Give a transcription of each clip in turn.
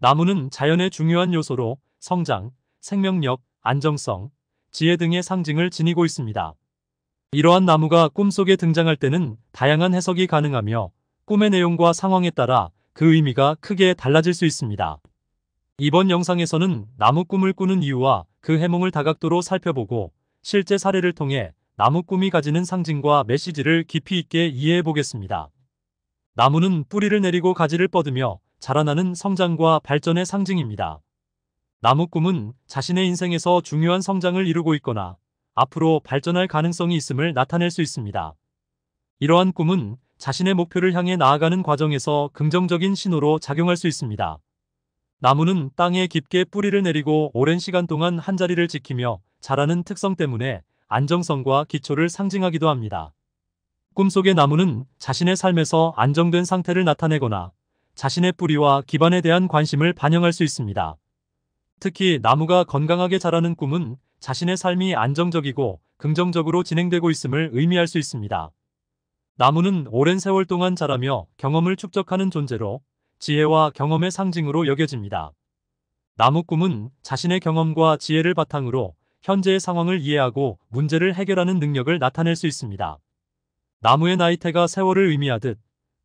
나무는 자연의 중요한 요소로 성장, 생명력, 안정성, 지혜 등의 상징을 지니고 있습니다. 이러한 나무가 꿈속에 등장할 때는 다양한 해석이 가능하며 꿈의 내용과 상황에 따라 그 의미가 크게 달라질 수 있습니다. 이번 영상에서는 나무 꿈을 꾸는 이유와 그 해몽을 다각도로 살펴보고 실제 사례를 통해 나무 꿈이 가지는 상징과 메시지를 깊이 있게 이해해 보겠습니다. 나무는 뿌리를 내리고 가지를 뻗으며 자라나는 성장과 발전의 상징입니다. 나무 꿈은 자신의 인생에서 중요한 성장을 이루고 있거나 앞으로 발전할 가능성이 있음을 나타낼 수 있습니다. 이러한 꿈은 자신의 목표를 향해 나아가는 과정에서 긍정적인 신호로 작용할 수 있습니다. 나무는 땅에 깊게 뿌리를 내리고 오랜 시간 동안 한자리를 지키며 자라는 특성 때문에 안정성과 기초를 상징하기도 합니다. 꿈속의 나무는 자신의 삶에서 안정된 상태를 나타내거나 자신의 뿌리와 기반에 대한 관심을 반영할 수 있습니다. 특히 나무가 건강하게 자라는 꿈은 자신의 삶이 안정적이고 긍정적으로 진행되고 있음을 의미할 수 있습니다. 나무는 오랜 세월 동안 자라며 경험을 축적하는 존재로 지혜와 경험의 상징으로 여겨집니다. 나무 꿈은 자신의 경험과 지혜를 바탕으로 현재의 상황을 이해하고 문제를 해결하는 능력을 나타낼 수 있습니다. 나무의 나이테가 세월을 의미하듯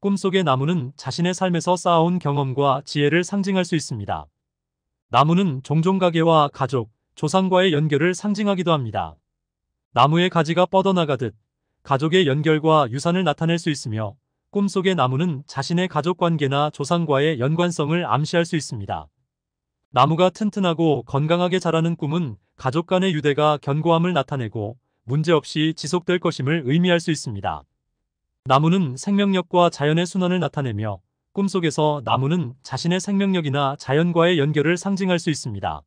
꿈속의 나무는 자신의 삶에서 쌓아온 경험과 지혜를 상징할 수 있습니다. 나무는 종종 가게와 가족, 조상과의 연결을 상징하기도 합니다. 나무의 가지가 뻗어나가듯 가족의 연결과 유산을 나타낼 수 있으며 꿈속의 나무는 자신의 가족관계나 조상과의 연관성을 암시할 수 있습니다. 나무가 튼튼하고 건강하게 자라는 꿈은 가족 간의 유대가 견고함을 나타내고 문제없이 지속될 것임을 의미할 수 있습니다. 나무는 생명력과 자연의 순환을 나타내며 꿈속에서 나무는 자신의 생명력이나 자연과의 연결을 상징할 수 있습니다.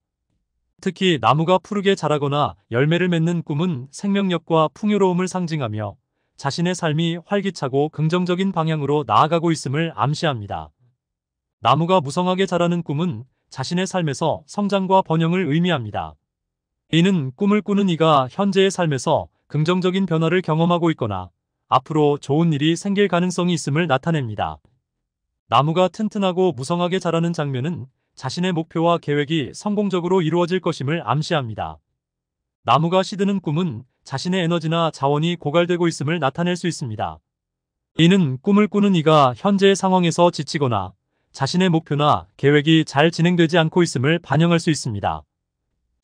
특히 나무가 푸르게 자라거나 열매를 맺는 꿈은 생명력과 풍요로움을 상징하며 자신의 삶이 활기차고 긍정적인 방향으로 나아가고 있음을 암시합니다. 나무가 무성하게 자라는 꿈은 자신의 삶에서 성장과 번영을 의미합니다. 이는 꿈을 꾸는 이가 현재의 삶에서 긍정적인 변화를 경험하고 있거나 앞으로 좋은 일이 생길 가능성이 있음을 나타냅니다. 나무가 튼튼하고 무성하게 자라는 장면은 자신의 목표와 계획이 성공적으로 이루어질 것임을 암시합니다. 나무가 시드는 꿈은 자신의 에너지나 자원이 고갈되고 있음을 나타낼 수 있습니다. 이는 꿈을 꾸는 이가 현재의 상황에서 지치거나 자신의 목표나 계획이 잘 진행되지 않고 있음을 반영할 수 있습니다.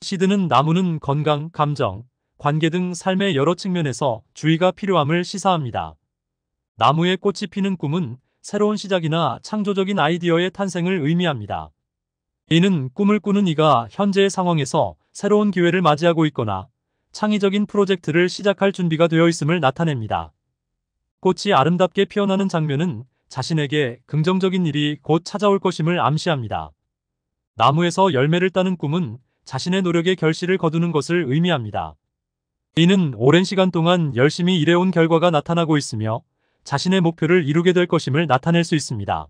시드는 나무는 건강, 감정, 관계 등 삶의 여러 측면에서 주의가 필요함을 시사합니다. 나무에 꽃이 피는 꿈은 새로운 시작이나 창조적인 아이디어의 탄생을 의미합니다. 이는 꿈을 꾸는 이가 현재의 상황에서 새로운 기회를 맞이하고 있거나 창의적인 프로젝트를 시작할 준비가 되어 있음을 나타냅니다. 꽃이 아름답게 피어나는 장면은 자신에게 긍정적인 일이 곧 찾아올 것임을 암시합니다. 나무에서 열매를 따는 꿈은 자신의 노력의 결실을 거두는 것을 의미합니다. 이는 오랜 시간 동안 열심히 일해온 결과가 나타나고 있으며 자신의 목표를 이루게 될 것임을 나타낼 수 있습니다.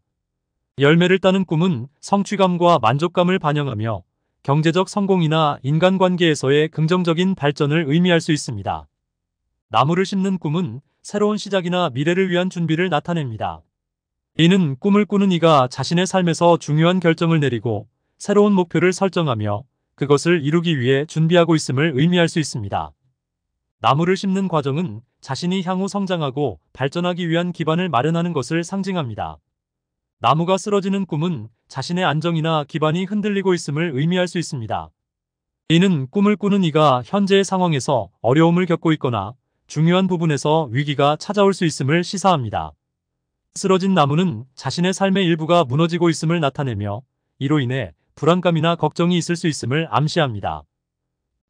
열매를 따는 꿈은 성취감과 만족감을 반영하며 경제적 성공이나 인간관계에서의 긍정적인 발전을 의미할 수 있습니다. 나무를 심는 꿈은 새로운 시작이나 미래를 위한 준비를 나타냅니다. 이는 꿈을 꾸는 이가 자신의 삶에서 중요한 결정을 내리고 새로운 목표를 설정하며 그것을 이루기 위해 준비하고 있음을 의미할 수 있습니다. 나무를 심는 과정은 자신이 향후 성장하고 발전하기 위한 기반을 마련하는 것을 상징합니다. 나무가 쓰러지는 꿈은 자신의 안정이나 기반이 흔들리고 있음을 의미할 수 있습니다. 이는 꿈을 꾸는 이가 현재의 상황에서 어려움을 겪고 있거나 중요한 부분에서 위기가 찾아올 수 있음을 시사합니다. 쓰러진 나무는 자신의 삶의 일부가 무너지고 있음을 나타내며 이로 인해 불안감이나 걱정이 있을 수 있음을 암시합니다.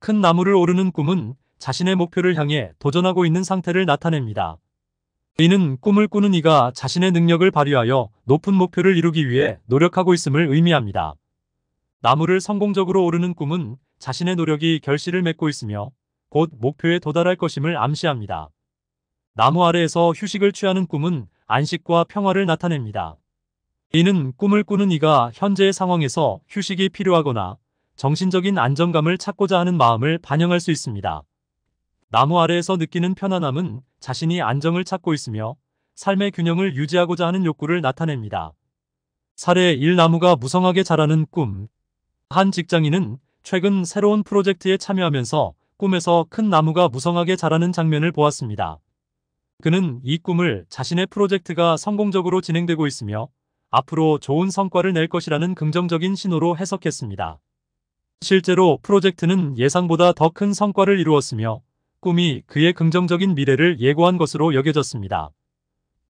큰 나무를 오르는 꿈은 자신의 목표를 향해 도전하고 있는 상태를 나타냅니다. 이는 꿈을 꾸는 이가 자신의 능력을 발휘하여 높은 목표를 이루기 위해 노력하고 있음을 의미합니다. 나무를 성공적으로 오르는 꿈은 자신의 노력이 결실을 맺고 있으며 곧 목표에 도달할 것임을 암시합니다. 나무 아래에서 휴식을 취하는 꿈은 안식과 평화를 나타냅니다. 이는 꿈을 꾸는 이가 현재의 상황에서 휴식이 필요하거나 정신적인 안정감을 찾고자 하는 마음을 반영할 수 있습니다. 나무 아래에서 느끼는 편안함은 자신이 안정을 찾고 있으며 삶의 균형을 유지하고자 하는 욕구를 나타냅니다. 사례 1나무가 무성하게 자라는 꿈. 한 직장인은 최근 새로운 프로젝트에 참여하면서 꿈에서 큰 나무가 무성하게 자라는 장면을 보았습니다. 그는 이 꿈을 자신의 프로젝트가 성공적으로 진행되고 있으며 앞으로 좋은 성과를 낼 것이라는 긍정적인 신호로 해석했습니다. 실제로 프로젝트는 예상보다 더 큰 성과를 이루었으며 꿈이 그의 긍정적인 미래를 예고한 것으로 여겨졌습니다.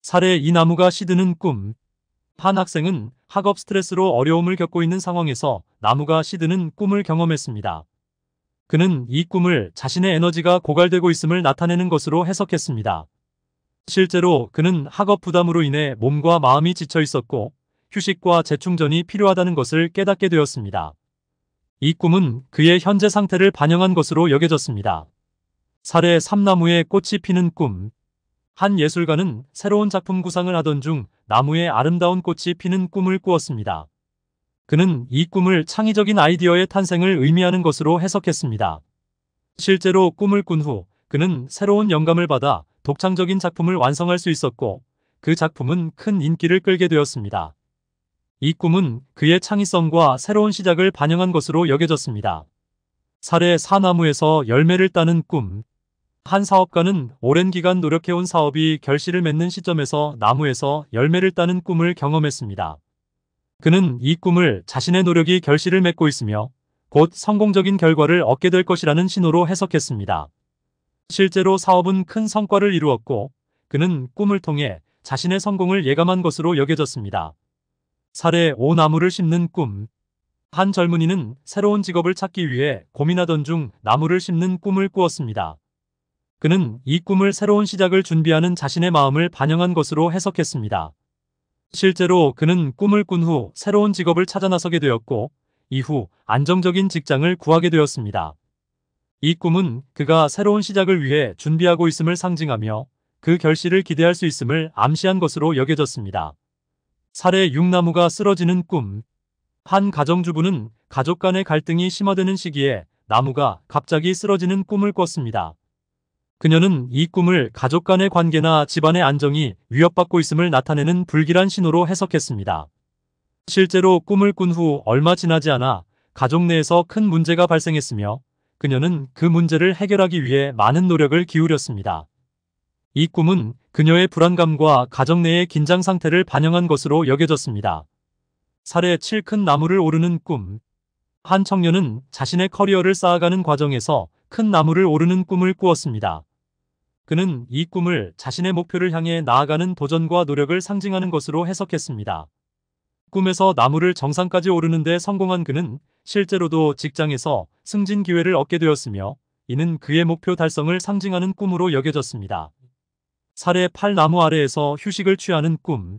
사례 이 나무가 시드는 꿈. 한 학생은 학업 스트레스로 어려움을 겪고 있는 상황에서 나무가 시드는 꿈을 경험했습니다. 그는 이 꿈을 자신의 에너지가 고갈되고 있음을 나타내는 것으로 해석했습니다. 실제로 그는 학업 부담으로 인해 몸과 마음이 지쳐 있었고 휴식과 재충전이 필요하다는 것을 깨닫게 되었습니다. 이 꿈은 그의 현재 상태를 반영한 것으로 여겨졌습니다. 사례 3나무에 꽃이 피는 꿈. 한 예술가는 새로운 작품 구상을 하던 중 나무에 아름다운 꽃이 피는 꿈을 꾸었습니다. 그는 이 꿈을 창의적인 아이디어의 탄생을 의미하는 것으로 해석했습니다. 실제로 꿈을 꾼 후 그는 새로운 영감을 받아 독창적인 작품을 완성할 수 있었고 그 작품은 큰 인기를 끌게 되었습니다. 이 꿈은 그의 창의성과 새로운 시작을 반영한 것으로 여겨졌습니다. 사례 사나무에서 열매를 따는 꿈한 사업가는 오랜 기간 노력해온 사업이 결실을 맺는 시점에서 나무에서 열매를 따는 꿈을 경험했습니다. 그는 이 꿈을 자신의 노력이 결실을 맺고 있으며 곧 성공적인 결과를 얻게 될 것이라는 신호로 해석했습니다. 실제로 사업은 큰 성과를 이루었고 그는 꿈을 통해 자신의 성공을 예감한 것으로 여겨졌습니다. 사례 5 나무를 심는 꿈 한 젊은이는 새로운 직업을 찾기 위해 고민하던 중 나무를 심는 꿈을 꾸었습니다. 그는 이 꿈을 새로운 시작을 준비하는 자신의 마음을 반영한 것으로 해석했습니다. 실제로 그는 꿈을 꾼 후 새로운 직업을 찾아 나서게 되었고 이후 안정적인 직장을 구하게 되었습니다. 이 꿈은 그가 새로운 시작을 위해 준비하고 있음을 상징하며 그 결실을 기대할 수 있음을 암시한 것으로 여겨졌습니다. 사례 6나무가 쓰러지는 꿈 한 가정주부는 가족 간의 갈등이 심화되는 시기에 나무가 갑자기 쓰러지는 꿈을 꿨습니다. 그녀는 이 꿈을 가족 간의 관계나 집안의 안정이 위협받고 있음을 나타내는 불길한 신호로 해석했습니다. 실제로 꿈을 꾼 후 얼마 지나지 않아 가족 내에서 큰 문제가 발생했으며 그녀는 그 문제를 해결하기 위해 많은 노력을 기울였습니다. 이 꿈은 그녀의 불안감과 가정 내의 긴장 상태를 반영한 것으로 여겨졌습니다. 살해 7큰 나무를 오르는 꿈 한 청년은 자신의 커리어를 쌓아가는 과정에서 큰 나무를 오르는 꿈을 꾸었습니다. 그는 이 꿈을 자신의 목표를 향해 나아가는 도전과 노력을 상징하는 것으로 해석했습니다. 꿈에서 나무를 정상까지 오르는데 성공한 그는 실제로도 직장에서 승진 기회를 얻게 되었으며 이는 그의 목표 달성을 상징하는 꿈으로 여겨졌습니다. 사례 8나무 아래에서 휴식을 취하는 꿈.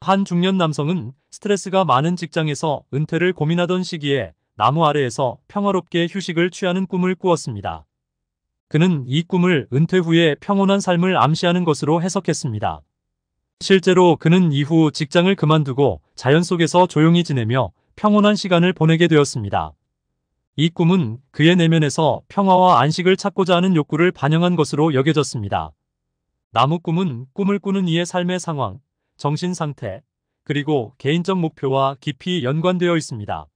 한 중년 남성은 스트레스가 많은 직장에서 은퇴를 고민하던 시기에 나무 아래에서 평화롭게 휴식을 취하는 꿈을 꾸었습니다. 그는 이 꿈을 은퇴 후에 평온한 삶을 암시하는 것으로 해석했습니다. 실제로 그는 이후 직장을 그만두고 자연 속에서 조용히 지내며 평온한 시간을 보내게 되었습니다. 이 꿈은 그의 내면에서 평화와 안식을 찾고자 하는 욕구를 반영한 것으로 여겨졌습니다. 나무 꿈은 꿈을 꾸는 이의 삶의 상황, 정신 상태, 그리고 개인적 목표와 깊이 연관되어 있습니다.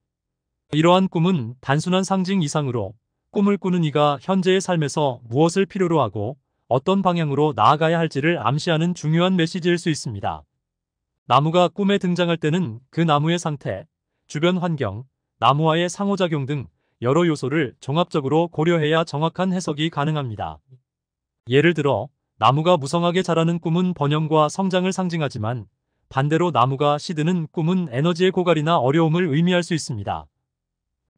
이러한 꿈은 단순한 상징 이상으로 꿈을 꾸는 이가 현재의 삶에서 무엇을 필요로 하고 어떤 방향으로 나아가야 할지를 암시하는 중요한 메시지일 수 있습니다. 나무가 꿈에 등장할 때는 그 나무의 상태, 주변 환경, 나무와의 상호작용 등 여러 요소를 종합적으로 고려해야 정확한 해석이 가능합니다. 예를 들어 나무가 무성하게 자라는 꿈은 번영과 성장을 상징하지만 반대로 나무가 시드는 꿈은 에너지의 고갈이나 어려움을 의미할 수 있습니다.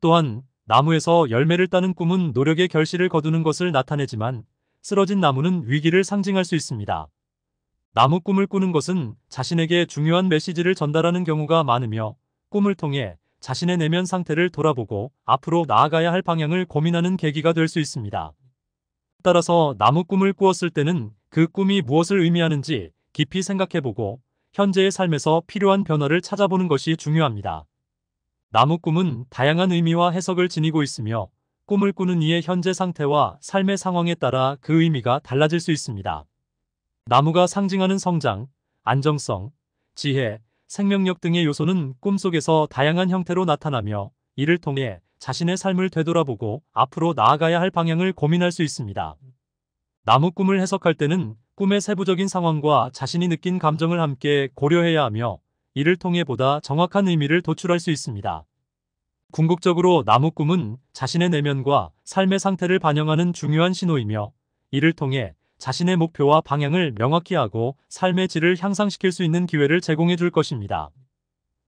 또한 나무에서 열매를 따는 꿈은 노력의 결실을 거두는 것을 나타내지만 쓰러진 나무는 위기를 상징할 수 있습니다. 나무 꿈을 꾸는 것은 자신에게 중요한 메시지를 전달하는 경우가 많으며 꿈을 통해 자신의 내면 상태를 돌아보고 앞으로 나아가야 할 방향을 고민하는 계기가 될 수 있습니다. 따라서 나무 꿈을 꾸었을 때는 그 꿈이 무엇을 의미하는지 깊이 생각해보고 현재의 삶에서 필요한 변화를 찾아보는 것이 중요합니다. 나무 꿈은 다양한 의미와 해석을 지니고 있으며 꿈을 꾸는 이의 현재 상태와 삶의 상황에 따라 그 의미가 달라질 수 있습니다. 나무가 상징하는 성장, 안정성, 지혜, 생명력 등의 요소는 꿈속에서 다양한 형태로 나타나며 이를 통해 자신의 삶을 되돌아보고 앞으로 나아가야 할 방향을 고민할 수 있습니다. 나무 꿈을 해석할 때는 꿈의 세부적인 상황과 자신이 느낀 감정을 함께 고려해야 하며 이를 통해 보다 정확한 의미를 도출할 수 있습니다. 궁극적으로 나무 꿈은 자신의 내면과 삶의 상태를 반영하는 중요한 신호이며 이를 통해 자신의 목표와 방향을 명확히 하고 삶의 질을 향상시킬 수 있는 기회를 제공해 줄 것입니다.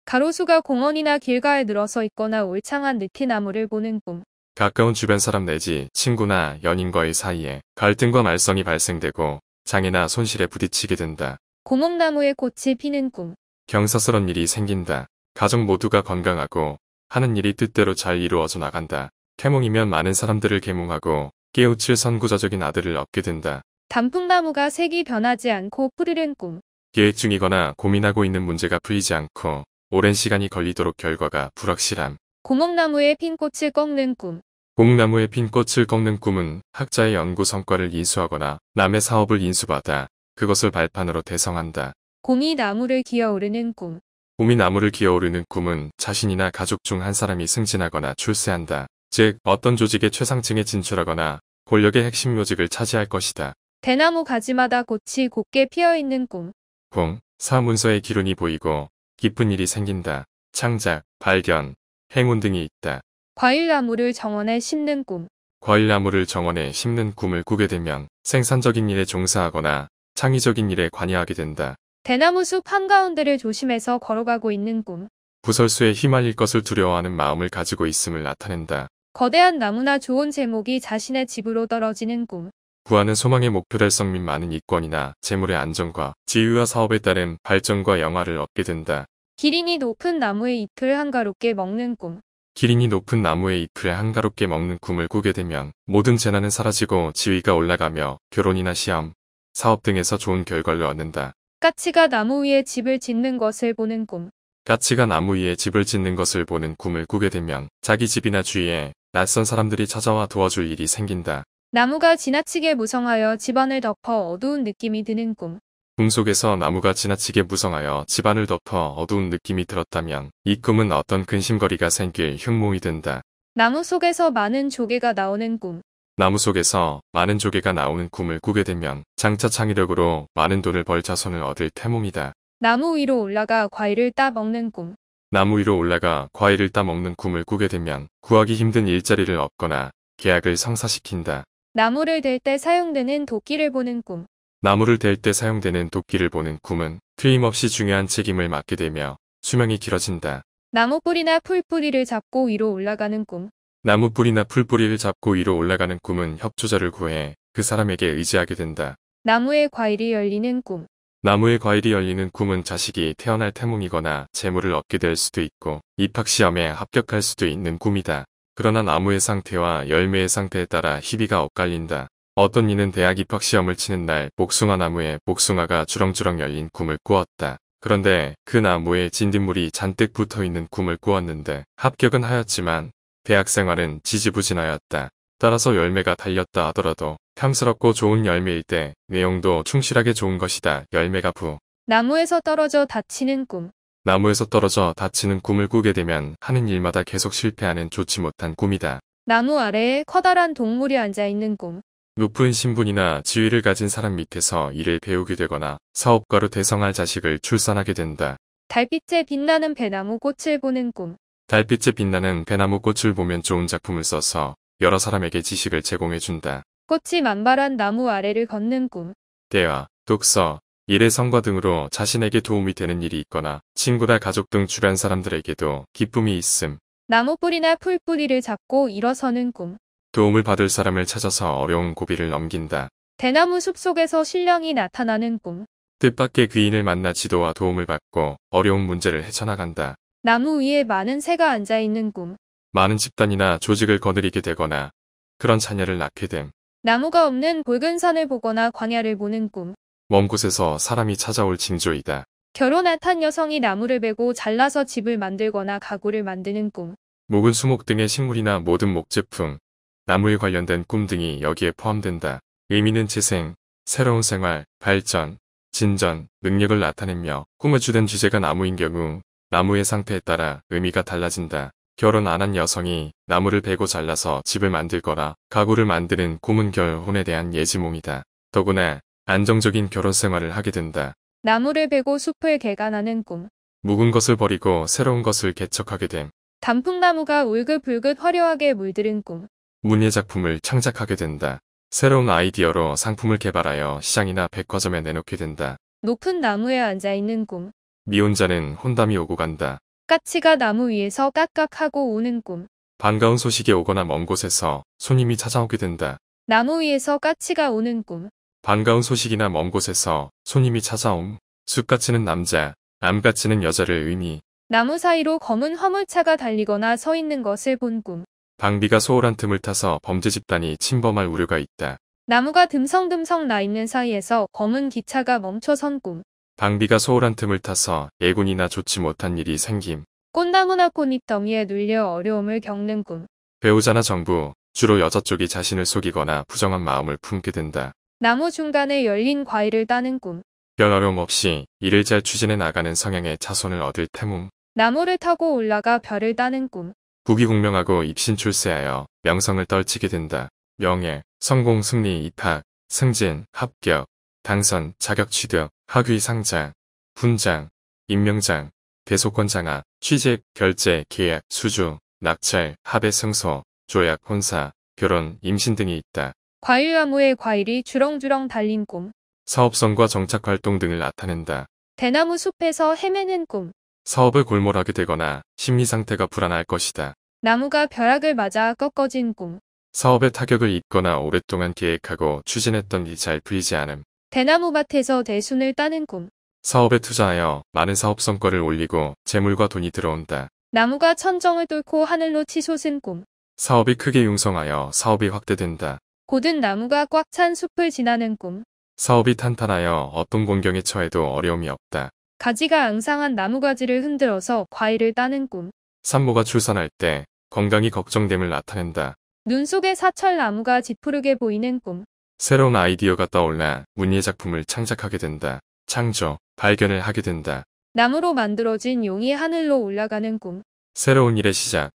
가로수가 공원이나 길가에 늘어서 있거나 울창한 느티나무를 보는 꿈. 가까운 주변 사람 내지 친구나 연인과의 사이에 갈등과 말썽이 발생되고 장애나 손실에 부딪히게 된다. 고목나무의 꽃이 피는 꿈. 경사스런 일이 생긴다. 가족 모두가 건강하고 하는 일이 뜻대로 잘 이루어져 나간다. 캐몽이면 많은 사람들을 계몽하고 깨우칠 선구자적인 아들을 얻게 된다. 단풍나무가 색이 변하지 않고 뿌리른 꿈. 계획 중이거나 고민하고 있는 문제가 풀리지 않고 오랜 시간이 걸리도록 결과가 불확실함. 고목나무의 핀 꽃을 꺾는 꿈. 고목나무의 핀 꽃을 꺾는 꿈은 학자의 연구 성과를 인수하거나 남의 사업을 인수받아 그것을 발판으로 대성한다. 곰이 나무를 기어오르는 꿈. 곰이 나무를 기어오르는 꿈은 자신이나 가족 중 한 사람이 승진하거나 출세한다. 즉 어떤 조직의 최상층에 진출하거나 권력의 핵심 요직을 차지할 것이다. 대나무 가지마다 꽃이 곱게 피어있는 꿈. 공, 사문서의 기운이 보이고 기쁜 일이 생긴다. 창작, 발견, 행운 등이 있다. 과일나무를 정원에 심는 꿈. 과일나무를 정원에 심는 꿈을 꾸게 되면 생산적인 일에 종사하거나 창의적인 일에 관여하게 된다. 대나무 숲 한가운데를 조심해서 걸어가고 있는 꿈. 부설수에 휘말릴 것을 두려워하는 마음을 가지고 있음을 나타낸다. 거대한 나무나 좋은 제목이 자신의 집으로 떨어지는 꿈. 구하는 소망의 목표 달성 및 많은 이권이나 재물의 안정과 지위와 사업에 따른 발전과 영화를 얻게 된다. 기린이 높은 나무의 잎을 한가롭게 먹는 꿈. 기린이 높은 나무의 잎을 한가롭게 먹는 꿈을 꾸게 되면 모든 재난은 사라지고 지위가 올라가며 결혼이나 시험, 사업 등에서 좋은 결과를 얻는다. 까치가 나무 위에 집을 짓는 것을 보는 꿈. 까치가 나무 위에 집을 짓는 것을 보는 꿈을 꾸게 되면 자기 집이나 주위에 낯선 사람들이 찾아와 도와줄 일이 생긴다. 나무가 지나치게 무성하여 집안을 덮어 어두운 느낌이 드는 꿈. 꿈속에서 나무가 지나치게 무성하여 집안을 덮어 어두운 느낌이 들었다면 이 꿈은 어떤 근심거리가 생길 흉몽이 된다. 나무 속에서 많은 조개가 나오는 꿈. 나무 속에서 많은 조개가 나오는 꿈을 꾸게 되면 장차 창의력으로 많은 돈을 벌 자손을 얻을 태몽이다. 나무 위로 올라가 과일을 따 먹는 꿈. 나무 위로 올라가 과일을 따 먹는 꿈을 꾸게 되면 구하기 힘든 일자리를 얻거나 계약을 성사시킨다. 나무를 댈 때 사용되는 도끼를 보는 꿈. 나무를 댈 때 사용되는 도끼를 보는 꿈은 틀임없이 중요한 책임을 맡게 되며 수명이 길어진다. 나무 뿌리나 풀 뿌리를 잡고 위로 올라가는 꿈. 나무뿌리나 풀뿌리를 잡고 위로 올라가는 꿈은 협조자를 구해 그 사람에게 의지하게 된다. 나무의 과일이 열리는 꿈. 나무의 과일이 열리는 꿈은 자식이 태어날 태몽이거나 재물을 얻게 될 수도 있고 입학시험에 합격할 수도 있는 꿈이다. 그러나 나무의 상태와 열매의 상태에 따라 희비가 엇갈린다. 어떤 이는 대학 입학시험을 치는 날 복숭아 나무에 복숭아가 주렁주렁 열린 꿈을 꾸었다. 그런데 그 나무에 진딧물이 잔뜩 붙어 있는 꿈을 꾸었는데 합격은 하였지만 대학생활은 지지부진하였다. 따라서 열매가 달렸다 하더라도 탐스럽고 좋은 열매일 때 내용도 충실하게 좋은 것이다. 열매가 부. 나무에서 떨어져 다치는 꿈. 나무에서 떨어져 다치는 꿈을 꾸게 되면 하는 일마다 계속 실패하는 좋지 못한 꿈이다. 나무 아래에 커다란 동물이 앉아있는 꿈. 높은 신분이나 지위를 가진 사람 밑에서 일을 배우게 되거나 사업가로 대성할 자식을 출산하게 된다. 달빛에 빛나는 배나무 꽃을 보는 꿈. 달빛에 빛나는 배나무 꽃을 보면 좋은 작품을 써서 여러 사람에게 지식을 제공해준다. 꽃이 만발한 나무 아래를 걷는 꿈. 대화, 독서, 일의 성과 등으로 자신에게 도움이 되는 일이 있거나 친구나 가족 등 주변 사람들에게도 기쁨이 있음. 나무 뿌리나 풀 뿌리를 잡고 일어서는 꿈. 도움을 받을 사람을 찾아서 어려운 고비를 넘긴다. 대나무 숲속에서 신령이 나타나는 꿈. 뜻밖의 귀인을 만나 지도와 도움을 받고 어려운 문제를 헤쳐나간다. 나무 위에 많은 새가 앉아있는 꿈. 많은 집단이나 조직을 거느리게 되거나 그런 자녀를 낳게 됨. 나무가 없는 붉은 산을 보거나 광야를 보는 꿈. 먼 곳에서 사람이 찾아올 징조이다. 결혼한 탄 여성이 나무를 베고 잘라서 집을 만들거나 가구를 만드는 꿈. 목은 수목 등의 식물이나 모든 목제품, 나무에 관련된 꿈 등이 여기에 포함된다. 의미는 재생, 새로운 생활, 발전, 진전, 능력을 나타내며 꿈을 주된 주제가 나무인 경우 나무의 상태에 따라 의미가 달라진다. 결혼 안 한 여성이 나무를 베고 잘라서 집을 만들 거라 가구를 만드는 고문 결혼에 대한 예지몽이다. 더구나 안정적인 결혼 생활을 하게 된다. 나무를 베고 숲을 개간하는 꿈. 묵은 것을 버리고 새로운 것을 개척하게 됨. 단풍나무가 울긋불긋 화려하게 물들은 꿈. 문예 작품을 창작하게 된다. 새로운 아이디어로 상품을 개발하여 시장이나 백화점에 내놓게 된다. 높은 나무에 앉아있는 꿈. 미혼자는 네 혼담이 오고 간다. 까치가 나무 위에서 깍깍하고 우는 꿈. 반가운 소식이 오거나 먼 곳에서 손님이 찾아오게 된다. 나무 위에서 까치가 우는 꿈. 반가운 소식이나 먼 곳에서 손님이 찾아옴. 숲까치는 남자, 암까치는 여자를 의미. 나무 사이로 검은 화물차가 달리거나 서 있는 것을 본 꿈. 방비가 소홀한 틈을 타서 범죄 집단이 침범할 우려가 있다. 나무가 듬성듬성 나 있는 사이에서 검은 기차가 멈춰선 꿈. 방비가 소홀한 틈을 타서 예군이나 좋지 못한 일이 생김. 꽃나무나 꽃잎 덩이에 눌려 어려움을 겪는 꿈. 배우자나 정부, 주로 여자 쪽이 자신을 속이거나 부정한 마음을 품게 된다. 나무 중간에 열린 과일을 따는 꿈. 별 어려움 없이 일을 잘 추진해 나가는 성향의 자손을 얻을 태움. 나무를 타고 올라가 별을 따는 꿈. 부귀공명하고 입신출세하여 명성을 떨치게 된다. 명예, 성공, 승리, 입학, 승진, 합격, 당선, 자격 취득, 학위상장, 훈장, 임명장, 배속권장하 취직, 결제, 계약, 수주, 낙찰, 합의 승소, 조약, 혼사, 결혼, 임신 등이 있다. 과일나무의 과일이 주렁주렁 달린 꿈. 사업성과 정착활동 등을 나타낸다. 대나무 숲에서 헤매는 꿈. 사업을 골몰하게 되거나 심리상태가 불안할 것이다. 나무가 벼락을 맞아 꺾어진 꿈. 사업에 타격을 입거나 오랫동안 계획하고 추진했던 일 잘 풀리지 않음. 대나무밭에서 대순을 따는 꿈. 사업에 투자하여 많은 사업 성과를 올리고 재물과 돈이 들어온다. 나무가 천정을 뚫고 하늘로 치솟은 꿈. 사업이 크게 융성하여 사업이 확대된다. 고든 나무가 꽉 찬 숲을 지나는 꿈. 사업이 탄탄하여 어떤 공경에 처해도 어려움이 없다. 가지가 앙상한 나무가지를 흔들어서 과일을 따는 꿈. 산모가 출산할 때 건강이 걱정됨을 나타낸다. 눈속에 사철 나무가 짙푸르게 보이는 꿈. 새로운 아이디어가 떠올라 문예 작품을 창작하게 된다. 창조, 발견을 하게 된다. 나무로 만들어진 용이 하늘로 올라가는 꿈. 새로운 일의 시작,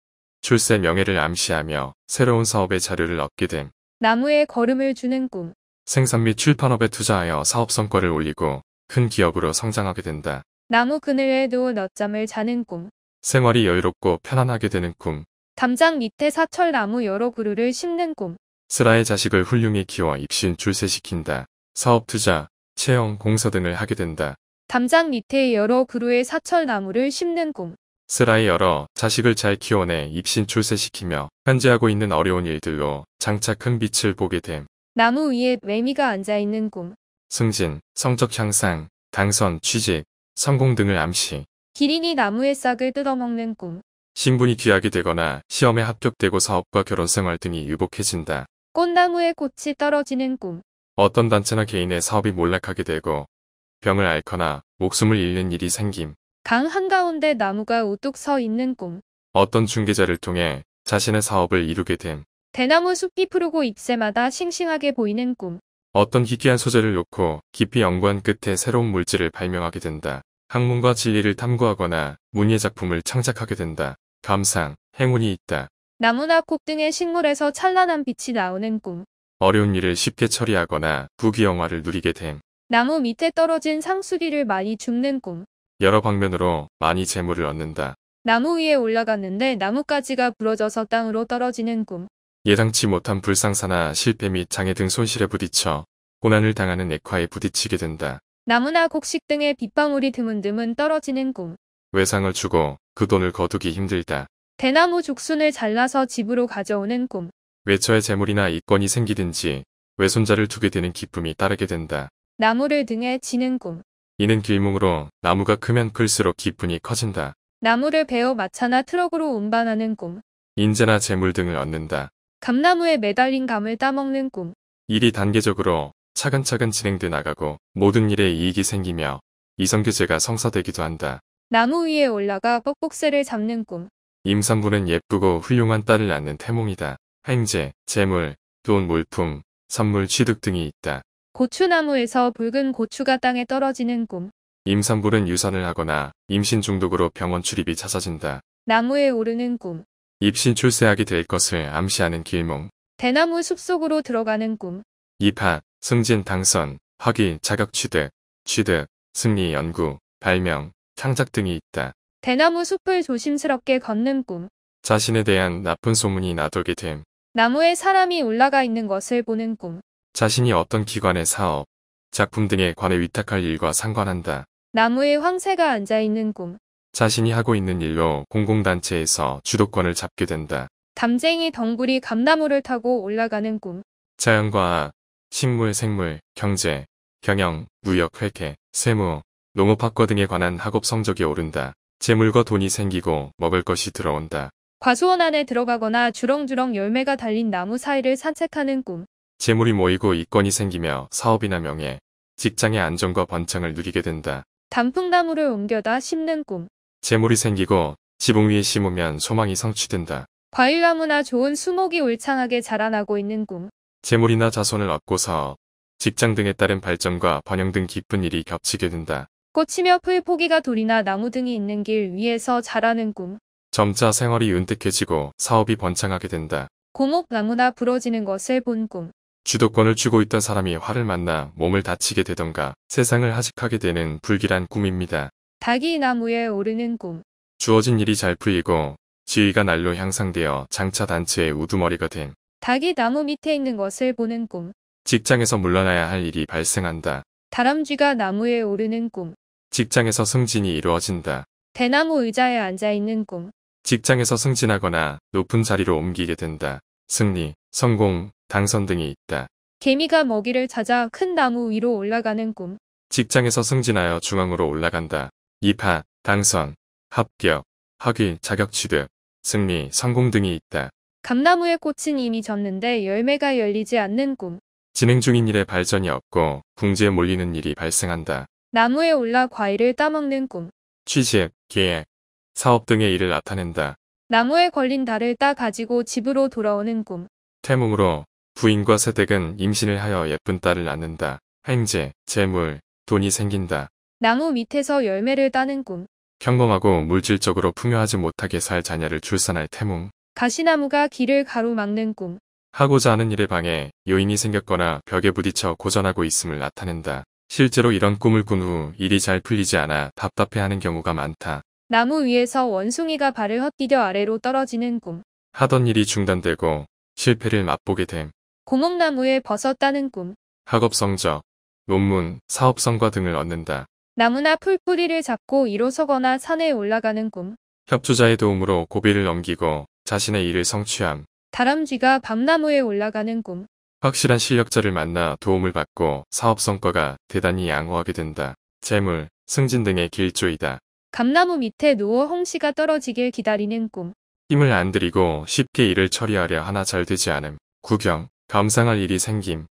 출세 명예를 암시하며 새로운 사업의 자료를 얻게 됨. 나무에 걸음을 주는 꿈. 생산 및 출판업에 투자하여 사업 성과를 올리고 큰 기업으로 성장하게 된다. 나무 그늘에 도워 낮잠을 자는 꿈. 생활이 여유롭고 편안하게 되는 꿈. 담장 밑에 사철 나무 여러 그루를 심는 꿈. 슬라의 자식을 훌륭히 키워 입신 출세시킨다. 사업 투자, 채용 공사 등을 하게 된다. 담장 밑에 여러 그루의 사철나무를 심는 꿈. 슬라의 여러 자식을 잘 키워내 입신 출세시키며 현재하고 있는 어려운 일들로 장차 큰 빛을 보게 됨. 나무 위에 매미가 앉아있는 꿈. 승진, 성적 향상, 당선, 취직, 성공 등을 암시. 기린이 나무의 싹을 뜯어먹는 꿈. 신분이 귀하게 되거나 시험에 합격되고 사업과 결혼생활 등이 유복해진다. 꽃나무에 꽃이 떨어지는 꿈. 어떤 단체나 개인의 사업이 몰락하게 되고 병을 앓거나 목숨을 잃는 일이 생김. 강 한가운데 나무가 우뚝 서 있는 꿈. 어떤 중개자를 통해 자신의 사업을 이루게 됨. 대나무 숲이 푸르고 잎새마다 싱싱하게 보이는 꿈. 어떤 희귀한 소재를 놓고 깊이 연구한 끝에 새로운 물질을 발명하게 된다. 학문과 진리를 탐구하거나 문예 작품을 창작하게 된다. 감상, 행운이 있다. 나무나 꽃 등의 식물에서 찬란한 빛이 나오는 꿈. 어려운 일을 쉽게 처리하거나 부귀영화를 누리게 됨. 나무 밑에 떨어진 상수리를 많이 줍는 꿈. 여러 방면으로 많이 재물을 얻는다. 나무 위에 올라갔는데 나뭇가지가 부러져서 땅으로 떨어지는 꿈. 예상치 못한 불상사나 실패 및 장애 등 손실에 부딪혀 고난을 당하는 액화에 부딪히게 된다. 나무나 곡식 등의 빗방울이 드문드문 떨어지는 꿈. 외상을 주고 그 돈을 거두기 힘들다. 대나무 죽순을 잘라서 집으로 가져오는 꿈. 외처의 재물이나 이권이 생기든지 외손자를 두게 되는 기쁨이 따르게 된다. 나무를 등에 지는 꿈. 이는 길몽으로 나무가 크면 클수록 기쁨이 커진다. 나무를 베어 마차나 트럭으로 운반하는 꿈. 인재나 재물 등을 얻는다. 감나무에 매달린 감을 따먹는 꿈. 일이 단계적으로 차근차근 진행돼 나가고 모든 일에 이익이 생기며 이성교제가 성사되기도 한다. 나무 위에 올라가 뻑뻑새를 잡는 꿈. 임산부는 예쁘고 훌륭한 딸을 낳는 태몽이다. 횡재, 재물, 돈, 물품, 선물 취득 등이 있다. 고추나무에서 붉은 고추가 땅에 떨어지는 꿈. 임산부는 유산을 하거나 임신 중독으로 병원 출입이 잦아진다. 나무에 오르는 꿈. 입신 출세하게 될 것을 암시하는 길몽. 대나무 숲속으로 들어가는 꿈. 입학, 승진 당선, 학위, 자격 취득, 취득, 승리 연구, 발명, 창작 등이 있다. 대나무 숲을 조심스럽게 걷는 꿈. 자신에 대한 나쁜 소문이 나돌게 됨. 나무에 사람이 올라가 있는 것을 보는 꿈. 자신이 어떤 기관의 사업, 작품 등에 관해 위탁할 일과 상관한다. 나무에 황새가 앉아있는 꿈. 자신이 하고 있는 일로 공공단체에서 주도권을 잡게 된다. 담쟁이 덩굴이 감나무를 타고 올라가는 꿈. 자연과 식물, 생물, 경제, 경영, 무역, 회계, 세무, 농업학과 등에 관한 학업 성적이 오른다. 재물과 돈이 생기고 먹을 것이 들어온다. 과수원 안에 들어가거나 주렁주렁 열매가 달린 나무 사이를 산책하는 꿈. 재물이 모이고 이권이 생기며 사업이나 명예, 직장의 안정과 번창을 누리게 된다. 단풍나무를 옮겨다 심는 꿈. 재물이 생기고 지붕 위에 심으면 소망이 성취된다. 과일나무나 좋은 수목이 울창하게 자라나고 있는 꿈. 재물이나 자손을 얻고 서 직장 등에 따른 발전과 번영 등 기쁜 일이 겹치게 된다. 꽃이며 풀 포기가 돌이나 나무 등이 있는 길 위에서 자라는 꿈. 점차 생활이 윤택해지고 사업이 번창하게 된다. 고목 나무나 부러지는 것을 본 꿈. 주도권을 쥐고 있던 사람이 화를 만나 몸을 다치게 되던가 세상을 하직하게 되는 불길한 꿈입니다. 닭이 나무에 오르는 꿈. 주어진 일이 잘 풀리고 지위가 날로 향상되어 장차 단체의 우두머리가 된 닭이 나무 밑에 있는 것을 보는 꿈. 직장에서 물러나야 할 일이 발생한다. 다람쥐가 나무에 오르는 꿈. 직장에서 승진이 이루어진다. 대나무 의자에 앉아있는 꿈. 직장에서 승진하거나 높은 자리로 옮기게 된다. 승리, 성공, 당선 등이 있다. 개미가 먹이를 찾아 큰 나무 위로 올라가는 꿈. 직장에서 승진하여 중앙으로 올라간다. 입하, 당선, 합격, 학위, 자격 취득, 승리, 성공 등이 있다. 감나무의 꽃은 이미 졌는데 열매가 열리지 않는 꿈. 진행 중인 일에 발전이 없고 궁지에 몰리는 일이 발생한다. 나무에 올라 과일을 따먹는 꿈. 취직, 계획, 사업 등의 일을 나타낸다. 나무에 걸린 달을 따 가지고 집으로 돌아오는 꿈. 태몽으로 부인과 새댁은 임신을 하여 예쁜 딸을 낳는다. 행제, 재물, 돈이 생긴다. 나무 밑에서 열매를 따는 꿈. 평범하고 물질적으로 풍요하지 못하게 살 자녀를 출산할 태몽. 가시나무가 길을 가로막는 꿈. 하고자 하는 일에 방해, 요인이 생겼거나 벽에 부딪혀 고전하고 있음을 나타낸다. 실제로 이런 꿈을 꾼 후 일이 잘 풀리지 않아 답답해하는 경우가 많다. 나무 위에서 원숭이가 발을 헛디뎌 아래로 떨어지는 꿈. 하던 일이 중단되고 실패를 맛보게 됨. 고목나무에 벗었다는 꿈. 학업 성적, 논문, 사업 성과 등을 얻는다. 나무나 풀뿌리를 잡고 일어서거나 산에 올라가는 꿈. 협조자의 도움으로 고비를 넘기고 자신의 일을 성취함. 다람쥐가 밤나무에 올라가는 꿈. 확실한 실력자를 만나 도움을 받고 사업 성과가 대단히 양호하게 된다. 재물, 승진 등의 길조이다. 감나무 밑에 누워 홍시가 떨어지길 기다리는 꿈. 힘을 안 들이고 쉽게 일을 처리하려 하나 잘 되지 않음. 구경, 감상할 일이 생김.